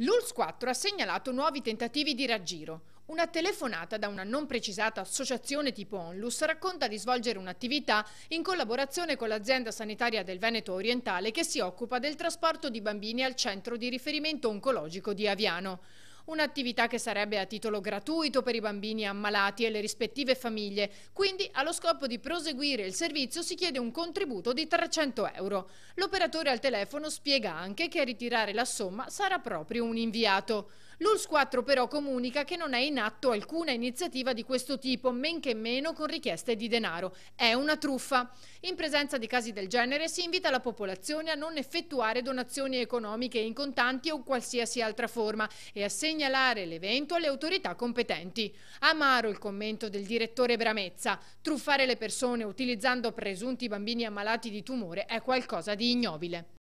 L'ULS 4 ha segnalato nuovi tentativi di raggiro. Una telefonata da una non precisata associazione tipo Onlus racconta di svolgere un'attività in collaborazione con l'azienda sanitaria del Veneto Orientale che si occupa del trasporto di bambini al centro di riferimento oncologico di Aviano un'attività che sarebbe a titolo gratuito per i bambini ammalati e le rispettive famiglie, quindi allo scopo di proseguire il servizio si chiede un contributo di 300 euro. L'operatore al telefono spiega anche che a ritirare la somma sarà proprio un inviato. L'ULS 4 però comunica che non è in atto alcuna iniziativa di questo tipo, men che meno con richieste di denaro. È una truffa. In presenza di casi del genere si invita la popolazione a non effettuare donazioni economiche in contanti o qualsiasi altra forma e a segnalare l'evento alle autorità competenti. Amaro il commento del direttore Bramezza. Truffare le persone utilizzando presunti bambini ammalati di tumore è qualcosa di ignobile.